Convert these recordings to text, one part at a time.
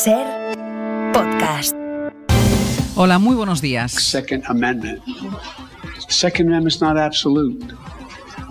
Ser podcast. Hola, muy buenos días. Second Amendment. Second Amendment is not absolute.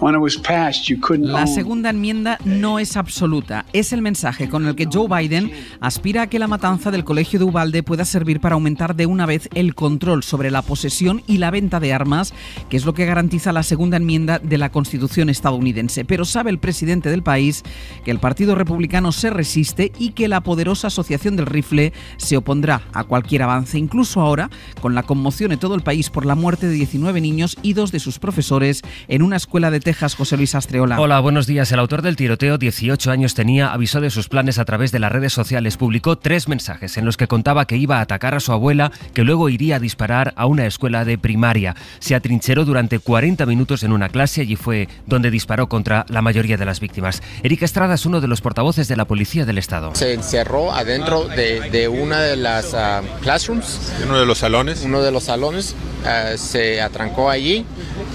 La segunda enmienda no es absoluta. Es el mensaje con el que Joe Biden aspira a que la matanza del colegio de Ubalde pueda servir para aumentar de una vez el control sobre la posesión y la venta de armas, que es lo que garantiza la segunda enmienda de la Constitución estadounidense. Pero sabe el presidente del país que el Partido Republicano se resiste y que la poderosa Asociación del Rifle se opondrá a cualquier avance, incluso ahora, con la conmoción de todo el país por la muerte de 19 niños y dos de sus profesores en una escuela de José Luis Astreola. Hola, buenos días. El autor del tiroteo, 18 años tenía, avisó de sus planes a través de las redes sociales. Publicó tres mensajes en los que contaba que iba a atacar a su abuela, que luego iría a disparar a una escuela de primaria. Se atrincheró durante 40 minutos en una clase, allí fue donde disparó contra la mayoría de las víctimas. Erika Estrada es uno de los portavoces de la policía del Estado. Se encerró adentro de, una de las ah, classrooms. Uno de los salones. Uno de los salones eh, se atrancó allí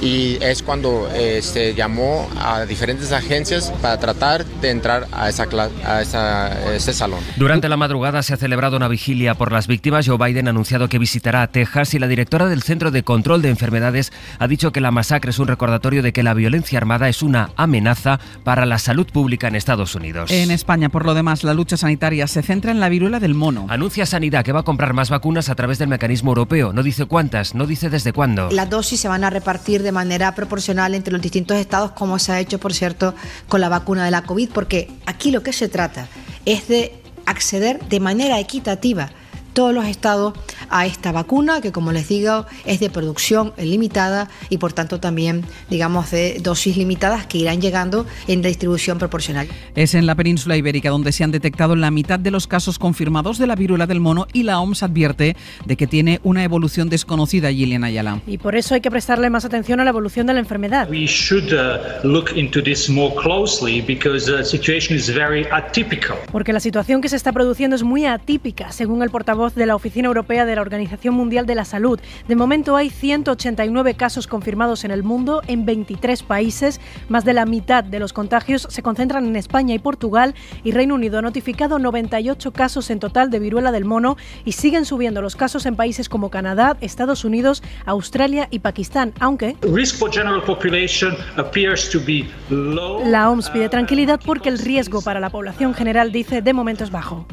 y es cuando eh, se llamó a diferentes agencias para tratar de entrar a, esa a, ese salón. Durante la madrugada se ha celebrado una vigilia por las víctimas. Joe Biden ha anunciado que visitará Texas y la directora del Centro de Control de Enfermedades ha dicho que la masacre es un recordatorio de que la violencia armada es una amenaza para la salud pública en Estados Unidos. En España, por lo demás, la lucha sanitaria se centra en la viruela del mono. Anuncia Sanidad que va a comprar más vacunas a través del mecanismo europeo. No dice cuántas, no dice desde cuándo. Las dosis se van a repartir de manera proporcional entre los distintos estados, como se ha hecho, por cierto, con la vacuna de la COVID, porque aquí lo que se trata es de acceder de manera equitativa todos los estados a esta vacuna, que como les digo es de producción limitada y por tanto también, digamos, de dosis limitadas que irán llegando en distribución proporcional. Es en la península ibérica donde se han detectado la mitad de los casos confirmados de la viruela del mono y la OMS advierte de que tiene una evolución desconocida, Gillian Ayala. Y por eso hay que prestarle más atención a la evolución de la enfermedad. We should, uh, look into this more closely because the uh, situation is very atypical. Porque la situación que se está produciendo es muy atípica, según el portavoz de la Oficina Europea de la Organización Mundial de la Salud. De momento hay 189 casos confirmados en el mundo, en 23 países. Más de la mitad de los contagios se concentran en España y Portugal y Reino Unido ha notificado 98 casos en total de viruela del mono y siguen subiendo los casos en países como Canadá, Estados Unidos, Australia y Pakistán, aunque la OMS pide tranquilidad porque el riesgo para la población general dice de momento es bajo.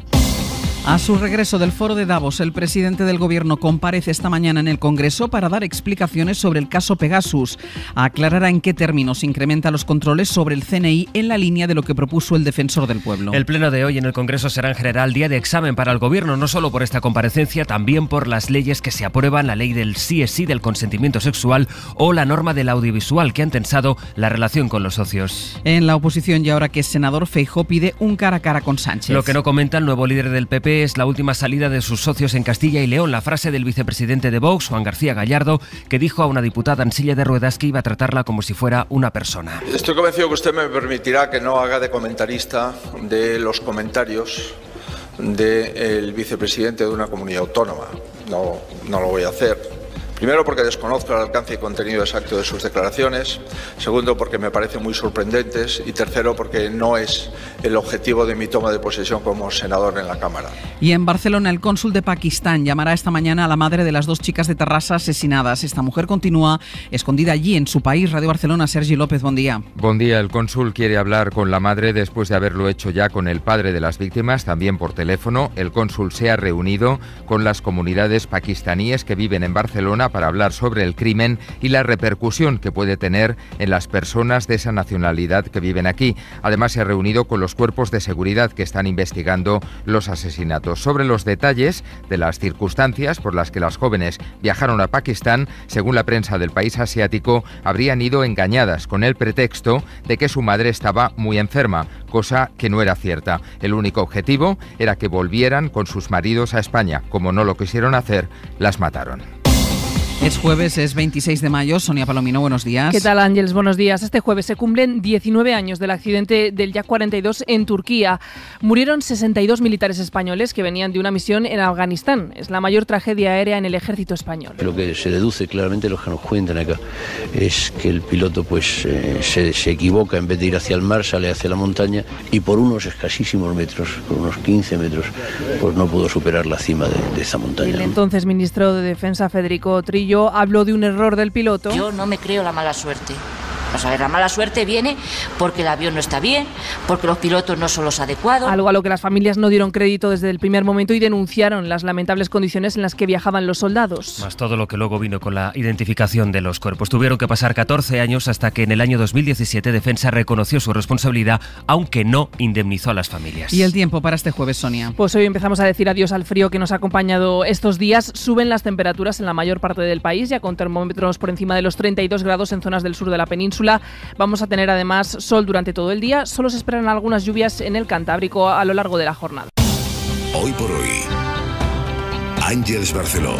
A su regreso del foro de Davos, el presidente del gobierno comparece esta mañana en el Congreso para dar explicaciones sobre el caso Pegasus. Aclarará en qué términos incrementa los controles sobre el CNI en la línea de lo que propuso el defensor del pueblo. El pleno de hoy en el Congreso será en general día de examen para el gobierno, no solo por esta comparecencia, también por las leyes que se aprueban, la ley del sí sí del consentimiento sexual o la norma del audiovisual que han tensado la relación con los socios. En la oposición, y ahora que es senador, Feijóo pide un cara a cara con Sánchez. Lo que no comenta el nuevo líder del PP es la última salida de sus socios en Castilla y León. La frase del vicepresidente de Vox, Juan García Gallardo, que dijo a una diputada en silla de ruedas que iba a tratarla como si fuera una persona. Estoy convencido que usted me permitirá que no haga de comentarista de los comentarios del vicepresidente de una comunidad autónoma. no lo voy a hacer. Primero, porque desconozco el alcance y contenido exacto de sus declaraciones. Segundo, porque me parecen muy sorprendentes. Y tercero, porque no es el objetivo de mi toma de posesión como senador en la Cámara. Y en Barcelona, el cónsul de Pakistán llamará esta mañana a la madre de las dos chicas de Terrassa asesinadas. Esta mujer continúa escondida allí en su país. Radio Barcelona, Sergi López, buen día. Buen día. El cónsul quiere hablar con la madre después de haberlo hecho ya con el padre de las víctimas, también por teléfono. El cónsul se ha reunido con las comunidades pakistaníes que viven en Barcelona para hablar sobre el crimen y la repercusión que puede tener en las personas de esa nacionalidad que viven aquí. Además, se ha reunido con los cuerpos de seguridad que están investigando los asesinatos. Sobre los detalles de las circunstancias por las que las jóvenes viajaron a Pakistán, según la prensa del país asiático, habrían ido engañadas con el pretexto de que su madre estaba muy enferma, cosa que no era cierta. El único objetivo era que volvieran con sus maridos a España. Como no lo quisieron hacer, las mataron. Es jueves, es 26 de mayo. Sonia Palomino, buenos días. ¿Qué tal, Ángeles? Buenos días. Este jueves se cumplen 19 años del accidente del Yak 42 en Turquía. Murieron 62 militares españoles que venían de una misión en Afganistán. Es la mayor tragedia aérea en el ejército español. Lo que se deduce claramente, los que nos cuentan acá, es que el piloto pues eh, se, equivoca, en vez de ir hacia el mar, sale hacia la montaña y por unos escasísimos metros, por unos 15 metros, pues no pudo superar la cima de, de esa montaña. El entonces ministro de Defensa, Federico Trillo, yo hablo de un error del piloto. Yo no me creo la mala suerte. A ver, la mala suerte viene porque el avión no está bien, porque los pilotos no son los adecuados. Algo a lo que las familias no dieron crédito desde el primer momento y denunciaron las lamentables condiciones en las que viajaban los soldados. Más todo lo que luego vino con la identificación de los cuerpos. Tuvieron que pasar 14 años hasta que en el año 2017 Defensa reconoció su responsabilidad, aunque no indemnizó a las familias. ¿Y el tiempo para este jueves, Sonia? Pues hoy empezamos a decir adiós al frío que nos ha acompañado estos días. Suben las temperaturas en la mayor parte del país, ya con termómetros por encima de los 32 grados en zonas del sur de la península Vamos a tener además sol durante todo el día. Solo se esperan algunas lluvias en el Cantábrico a lo largo de la jornada. Hoy por hoy, Ángeles Barceló.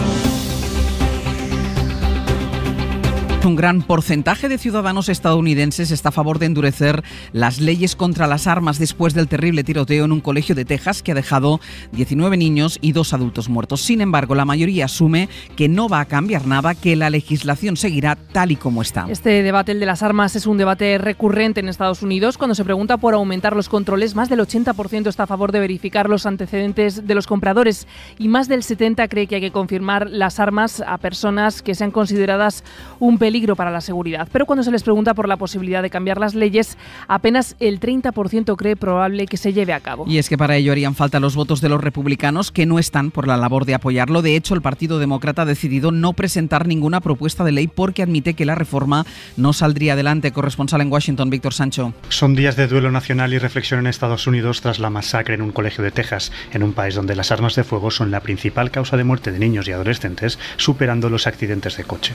Un gran porcentaje de ciudadanos estadounidenses está a favor de endurecer las leyes contra las armas después del terrible tiroteo en un colegio de Texas que ha dejado 19 niños y dos adultos muertos. Sin embargo, la mayoría asume que no va a cambiar nada, que la legislación seguirá tal y como está. Este debate, el de las armas, es un debate recurrente en Estados Unidos. Cuando se pregunta por aumentar los controles, más del 80% está a favor de verificar los antecedentes de los compradores y más del 70% cree que hay que confirmar las armas a personas que sean consideradas un peligro peligro para la seguridad. Pero cuando se les pregunta por la posibilidad de cambiar las leyes, apenas el 30% cree probable que se lleve a cabo. Y es que para ello harían falta los votos de los republicanos que no están por la labor de apoyarlo. De hecho, el Partido Demócrata ha decidido no presentar ninguna propuesta de ley porque admite que la reforma no saldría adelante. Corresponsal en Washington, Víctor Sancho. Son días de duelo nacional y reflexión en Estados Unidos tras la masacre en un colegio de Texas, en un país donde las armas de fuego son la principal causa de muerte de niños y adolescentes, superando los accidentes de coche.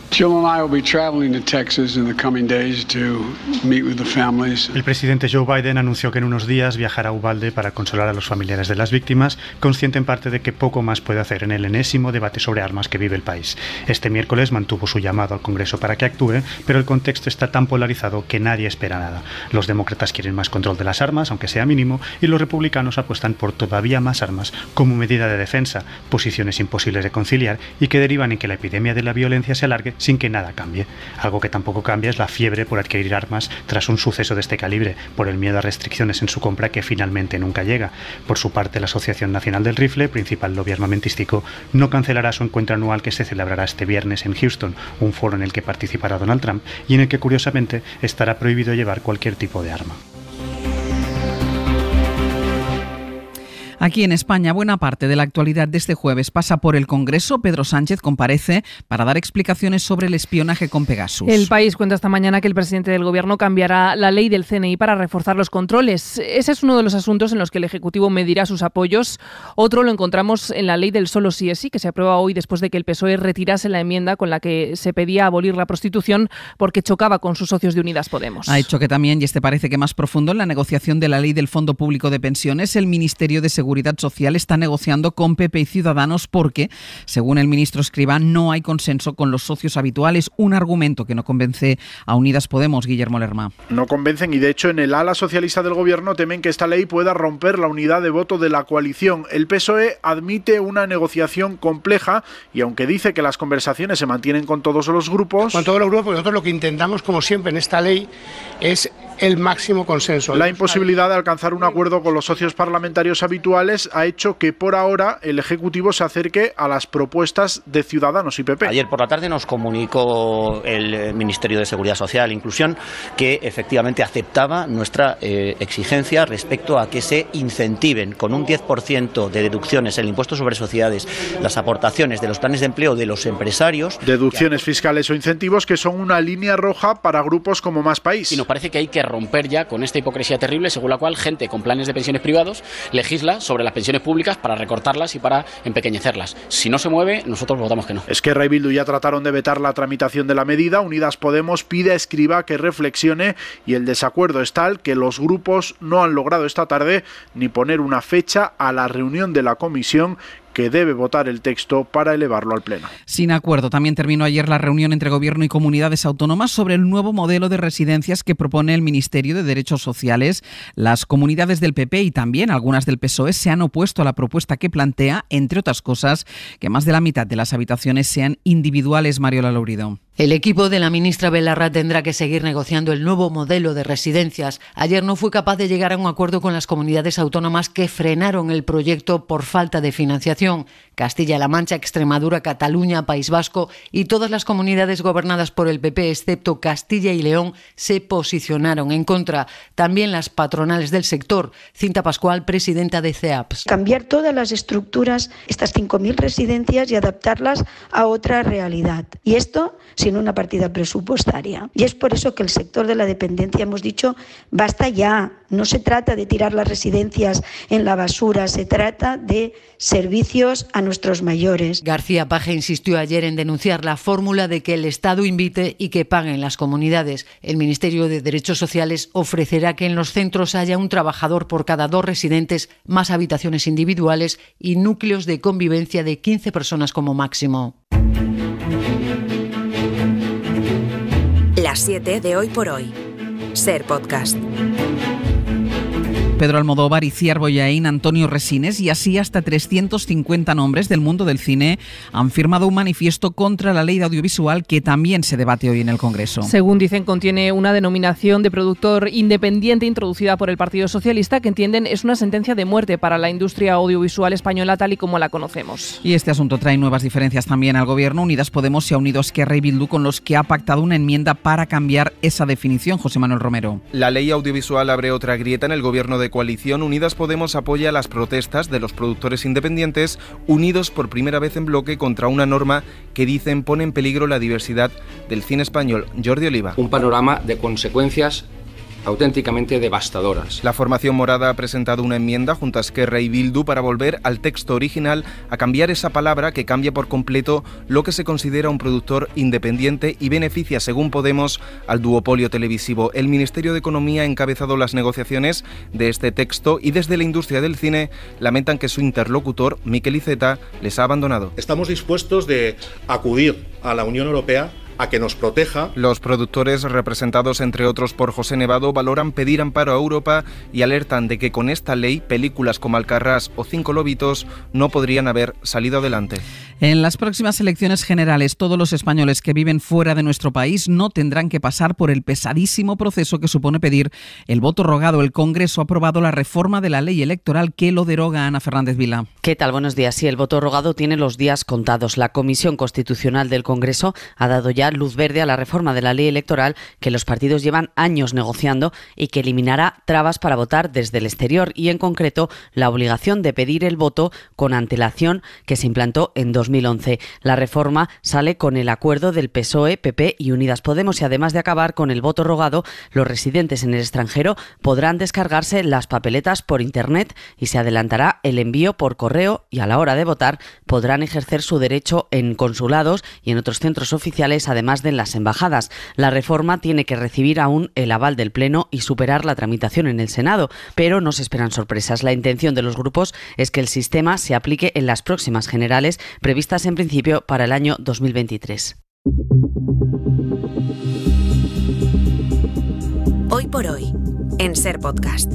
El presidente Joe Biden anunció que en unos días viajará a Ubalde para consolar a los familiares de las víctimas, consciente en parte de que poco más puede hacer en el enésimo debate sobre armas que vive el país. Este miércoles mantuvo su llamado al Congreso para que actúe, pero el contexto está tan polarizado que nadie espera nada. Los demócratas quieren más control de las armas, aunque sea mínimo, y los republicanos apuestan por todavía más armas como medida de defensa, posiciones imposibles de conciliar y que derivan en que la epidemia de la violencia se alargue sin que nada cambie. Algo que tampoco cambia es la fiebre por adquirir armas tras un suceso de este calibre, por el miedo a restricciones en su compra que finalmente nunca llega. Por su parte, la Asociación Nacional del Rifle, principal lobby armamentístico, no cancelará su encuentro anual que se celebrará este viernes en Houston, un foro en el que participará Donald Trump y en el que curiosamente estará prohibido llevar cualquier tipo de arma. Aquí en España, buena parte de la actualidad de este jueves pasa por el Congreso. Pedro Sánchez comparece para dar explicaciones sobre el espionaje con Pegasus. El país cuenta esta mañana que el presidente del Gobierno cambiará la ley del CNI para reforzar los controles. Ese es uno de los asuntos en los que el Ejecutivo medirá sus apoyos. Otro lo encontramos en la ley del solo sí es sí, que se aprueba hoy después de que el PSOE retirase la enmienda con la que se pedía abolir la prostitución porque chocaba con sus socios de Unidas Podemos. Ha hecho que también, y este parece que más profundo, en la negociación de la ley del Fondo Público de Pensiones, el Ministerio de Seguridad Seguridad Social está negociando con PP y Ciudadanos porque, según el ministro Escribá, no hay consenso con los socios habituales, un argumento que no convence a Unidas Podemos, Guillermo Lerma. No convencen y, de hecho, en el ala socialista del Gobierno temen que esta ley pueda romper la unidad de voto de la coalición. El PSOE admite una negociación compleja y, aunque dice que las conversaciones se mantienen con todos los grupos... Con todos los grupos, nosotros lo que intentamos, como siempre en esta ley, es el máximo consenso. La imposibilidad de alcanzar un acuerdo con los socios parlamentarios habituales ha hecho que por ahora el Ejecutivo se acerque a las propuestas de Ciudadanos y PP. Ayer por la tarde nos comunicó el Ministerio de Seguridad Social e Inclusión que efectivamente aceptaba nuestra eh, exigencia respecto a que se incentiven con un 10% de deducciones el impuesto sobre sociedades las aportaciones de los planes de empleo de los empresarios. Deducciones fiscales o incentivos que son una línea roja para grupos como Más País. Y nos parece que hay que romper ya con esta hipocresía terrible según la cual gente con planes de pensiones privados legisla sobre las pensiones públicas para recortarlas y para empequeñecerlas. Si no se mueve, nosotros votamos que no. Es que Ray Bildu ya trataron de vetar la tramitación de la medida. Unidas Podemos pide a Escriba que reflexione y el desacuerdo es tal que los grupos no han logrado esta tarde ni poner una fecha a la reunión de la comisión que debe votar el texto para elevarlo al Pleno. Sin acuerdo, también terminó ayer la reunión entre Gobierno y comunidades autónomas sobre el nuevo modelo de residencias que propone el Ministerio de Derechos Sociales. Las comunidades del PP y también algunas del PSOE se han opuesto a la propuesta que plantea, entre otras cosas, que más de la mitad de las habitaciones sean individuales, Mariola el equipo de la ministra Belarra tendrá que seguir negociando el nuevo modelo de residencias. Ayer no fue capaz de llegar a un acuerdo con las comunidades autónomas que frenaron el proyecto por falta de financiación. Castilla-La Mancha, Extremadura, Cataluña, País Vasco y todas las comunidades gobernadas por el PP, excepto Castilla y León, se posicionaron en contra. También las patronales del sector. Cinta Pascual, presidenta de CEAPS. Cambiar todas las estructuras, estas 5.000 residencias, y adaptarlas a otra realidad. Y esto, en una partida presupuestaria. Y es por eso que el sector de la dependencia hemos dicho, basta ya, no se trata de tirar las residencias en la basura, se trata de servicios a nuestros mayores. García Paje insistió ayer en denunciar la fórmula de que el Estado invite y que paguen las comunidades. El Ministerio de Derechos Sociales ofrecerá que en los centros haya un trabajador por cada dos residentes, más habitaciones individuales y núcleos de convivencia de 15 personas como máximo. 7 de hoy por hoy. Ser podcast. Pedro Almodóvar, y Iciar Boyain, Antonio Resines y así hasta 350 nombres del mundo del cine han firmado un manifiesto contra la ley de audiovisual que también se debate hoy en el Congreso. Según dicen, contiene una denominación de productor independiente introducida por el Partido Socialista que entienden es una sentencia de muerte para la industria audiovisual española tal y como la conocemos. Y este asunto trae nuevas diferencias también al Gobierno. Unidas Podemos y ha unido a Esquerra Bildu con los que ha pactado una enmienda para cambiar esa definición. José Manuel Romero. La ley audiovisual abre otra grieta en el Gobierno de coalición, Unidas Podemos apoya las protestas de los productores independientes unidos por primera vez en bloque contra una norma que dicen pone en peligro la diversidad del cine español. Jordi Oliva. Un panorama de consecuencias auténticamente devastadoras. La formación morada ha presentado una enmienda junto a Esquerra y Bildu para volver al texto original a cambiar esa palabra que cambia por completo lo que se considera un productor independiente y beneficia, según Podemos, al duopolio televisivo. El Ministerio de Economía ha encabezado las negociaciones de este texto y desde la industria del cine lamentan que su interlocutor, Miquel Iceta, les ha abandonado. Estamos dispuestos de acudir a la Unión Europea a que nos proteja. Los productores, representados entre otros por José Nevado, valoran pedir amparo a Europa y alertan de que con esta ley películas como Alcarrás o Cinco Lobitos no podrían haber salido adelante. En las próximas elecciones generales, todos los españoles que viven fuera de nuestro país no tendrán que pasar por el pesadísimo proceso que supone pedir el voto rogado. El Congreso ha aprobado la reforma de la ley electoral que lo deroga Ana Fernández Vila. ¿Qué tal? Buenos días. Sí, el voto rogado tiene los días contados. La Comisión Constitucional del Congreso ha dado ya luz verde a la reforma de la ley electoral que los partidos llevan años negociando y que eliminará trabas para votar desde el exterior y, en concreto, la obligación de pedir el voto con antelación que se implantó en 2011. La reforma sale con el acuerdo del PSOE, PP y Unidas Podemos y, además de acabar con el voto rogado, los residentes en el extranjero podrán descargarse las papeletas por Internet y se adelantará el envío por correo y, a la hora de votar, podrán ejercer su derecho en consulados y en otros centros oficiales a además de en las embajadas. La reforma tiene que recibir aún el aval del Pleno y superar la tramitación en el Senado, pero no se esperan sorpresas. La intención de los grupos es que el sistema se aplique en las próximas generales, previstas en principio para el año 2023. Hoy por hoy, en Ser Podcast.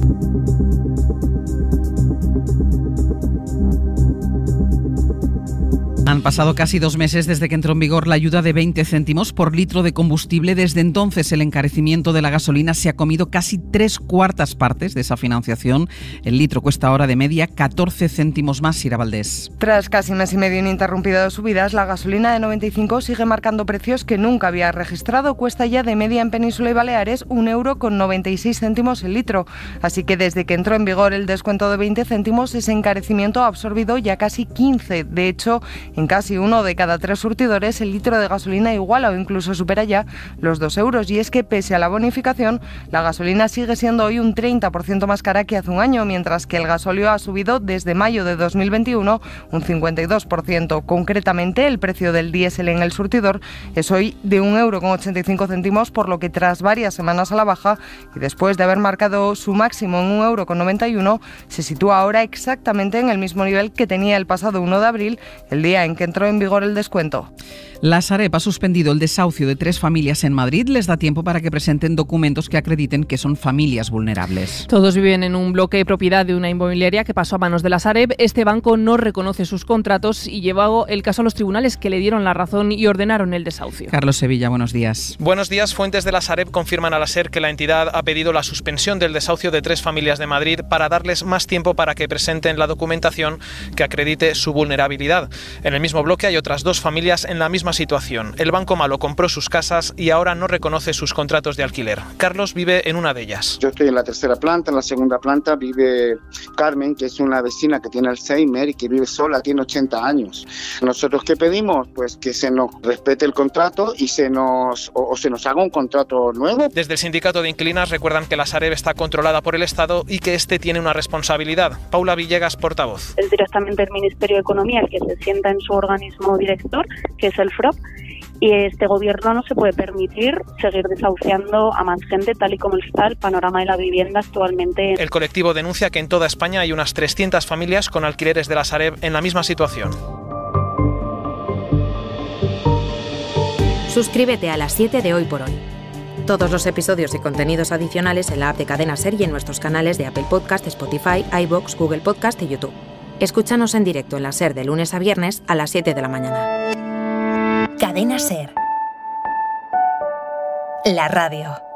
Han pasado casi dos meses desde que entró en vigor la ayuda de 20 céntimos por litro de combustible. Desde entonces el encarecimiento de la gasolina se ha comido casi tres cuartas partes de esa financiación. El litro cuesta ahora de media 14 céntimos más, Ira Valdés. Tras casi más mes y medio ininterrumpido de subidas, la gasolina de 95 sigue marcando precios que nunca había registrado. Cuesta ya de media en Península y Baleares un euro con 96 céntimos el litro. Así que desde que entró en vigor el descuento de 20 céntimos, ese encarecimiento ha absorbido ya casi 15. De hecho, en casi uno de cada tres surtidores, el litro de gasolina iguala o incluso supera ya los 2 euros. Y es que, pese a la bonificación, la gasolina sigue siendo hoy un 30% más cara que hace un año, mientras que el gasóleo ha subido desde mayo de 2021 un 52%. Concretamente, el precio del diésel en el surtidor es hoy de 1,85 euros, por lo que tras varias semanas a la baja y después de haber marcado su máximo en 1,91 euros, se sitúa ahora exactamente en el mismo nivel que tenía el pasado 1 de abril, el día en que entró en vigor el descuento. La Sareb ha suspendido el desahucio de tres familias en Madrid. Les da tiempo para que presenten documentos que acrediten que son familias vulnerables. Todos viven en un bloque de propiedad de una inmobiliaria que pasó a manos de la Sareb. Este banco no reconoce sus contratos y llevó el caso a los tribunales que le dieron la razón y ordenaron el desahucio. Carlos Sevilla, buenos días. Buenos días. Fuentes de la Sareb confirman a la SER que la entidad ha pedido la suspensión del desahucio de tres familias de Madrid para darles más tiempo para que presenten la documentación que acredite su vulnerabilidad. En en el mismo bloque hay otras dos familias en la misma situación. El Banco Malo compró sus casas y ahora no reconoce sus contratos de alquiler. Carlos vive en una de ellas. Yo estoy en la tercera planta, en la segunda planta vive Carmen, que es una vecina que tiene Alzheimer y que vive sola, tiene 80 años. Nosotros qué pedimos? Pues que se nos respete el contrato y se nos o, se nos haga un contrato nuevo. Desde el sindicato de inquilinas recuerdan que la Sareb está controlada por el Estado y que este tiene una responsabilidad. Paula Villegas, portavoz. Es directamente el Ministerio de Economía que se sienta en su organismo director, que es el FROP, y este gobierno no se puede permitir seguir desahuciando a más gente tal y como está el panorama de la vivienda actualmente. El colectivo denuncia que en toda España hay unas 300 familias con alquileres de la Sareb en la misma situación. Suscríbete a las 7 de hoy por hoy. Todos los episodios y contenidos adicionales en la app de Cadena serie en nuestros canales de Apple Podcast, Spotify, iBox, Google Podcast y YouTube. Escúchanos en directo en la SER de lunes a viernes a las 7 de la mañana. Cadena SER. La radio.